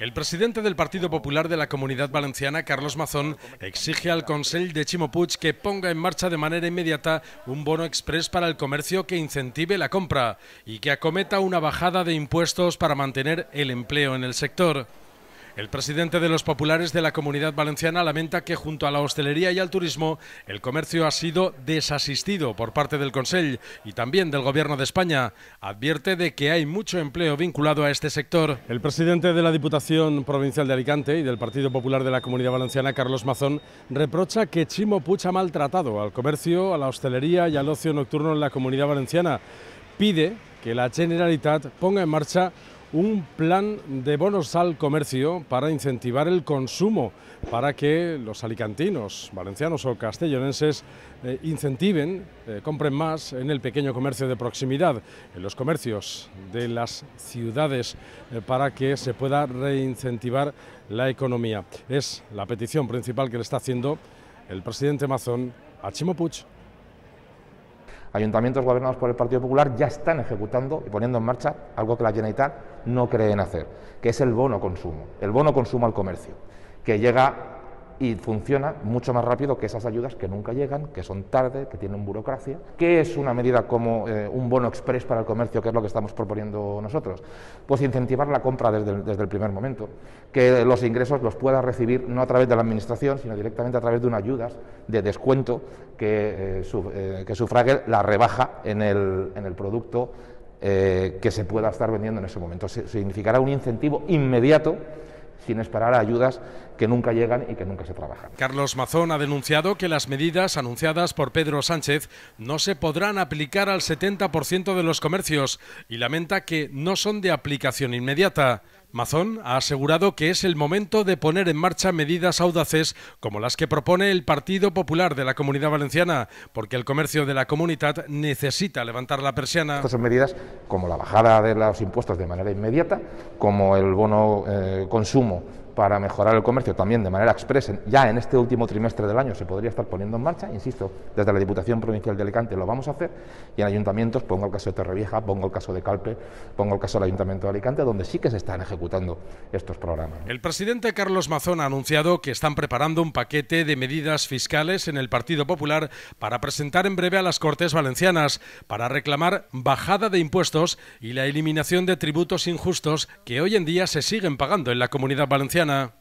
El presidente del Partido Popular de la Comunidad Valenciana, Carlos Mazón, exige al Consejo de Chimopuch que ponga en marcha de manera inmediata un bono express para el comercio que incentive la compra y que acometa una bajada de impuestos para mantener el empleo en el sector. El presidente de los populares de la Comunidad Valenciana lamenta que junto a la hostelería y al turismo el comercio ha sido desasistido por parte del Consell y también del Gobierno de España. Advierte de que hay mucho empleo vinculado a este sector. El presidente de la Diputación Provincial de Alicante y del Partido Popular de la Comunidad Valenciana, Carlos Mazón, reprocha que Chimo Pucha ha maltratado al comercio, a la hostelería y al ocio nocturno en la Comunidad Valenciana. Pide que la Generalitat ponga en marcha un plan de bonos al comercio para incentivar el consumo, para que los alicantinos, valencianos o castellonenses eh, incentiven, eh, compren más en el pequeño comercio de proximidad, en los comercios de las ciudades, eh, para que se pueda reincentivar la economía. Es la petición principal que le está haciendo el presidente Mazón a Chimo ayuntamientos gobernados por el Partido Popular ya están ejecutando y poniendo en marcha algo que la Generalitat no cree en hacer, que es el bono consumo, el bono consumo al comercio, que llega y funciona mucho más rápido que esas ayudas que nunca llegan, que son tarde, que tienen burocracia, que es una medida como eh, un bono express para el comercio, que es lo que estamos proponiendo nosotros. Pues incentivar la compra desde el, primer momento, que los ingresos los pueda recibir no a través de la Administración, sino directamente a través de unas ayudas de descuento que, eh, eh, que sufrague la rebaja en el, en el producto que se pueda estar vendiendo en ese momento. significará un incentivo inmediato sin esperar a ayudas que nunca llegan y que nunca se trabajan. Carlos Mazón ha denunciado que las medidas anunciadas por Pedro Sánchez no se podrán aplicar al 70% de los comercios y lamenta que no son de aplicación inmediata. Mazón ha asegurado que es el momento de poner en marcha medidas audaces como las que propone el Partido Popular de la Comunidad Valenciana, porque el comercio de la comunidad necesita levantar la persiana. Estas son medidas como la bajada de los impuestos de manera inmediata, como el bono eh, consumo para mejorar el comercio también de manera expresa. Ya en este último trimestre del año se podría estar poniendo en marcha, insisto, desde la Diputación Provincial de Alicante lo vamos a hacer y en ayuntamientos, pongo el caso de Torrevieja, pongo el caso de Calpe, pongo el caso del Ayuntamiento de Alicante, donde sí que se están ejecutando estos programas. El presidente Carlos Mazón ha anunciado que están preparando un paquete de medidas fiscales en el Partido Popular para presentar en breve a las Cortes Valencianas, para reclamar bajada de impuestos y la eliminación de tributos injustos que hoy en día se siguen pagando en la comunidad valenciana. Indiana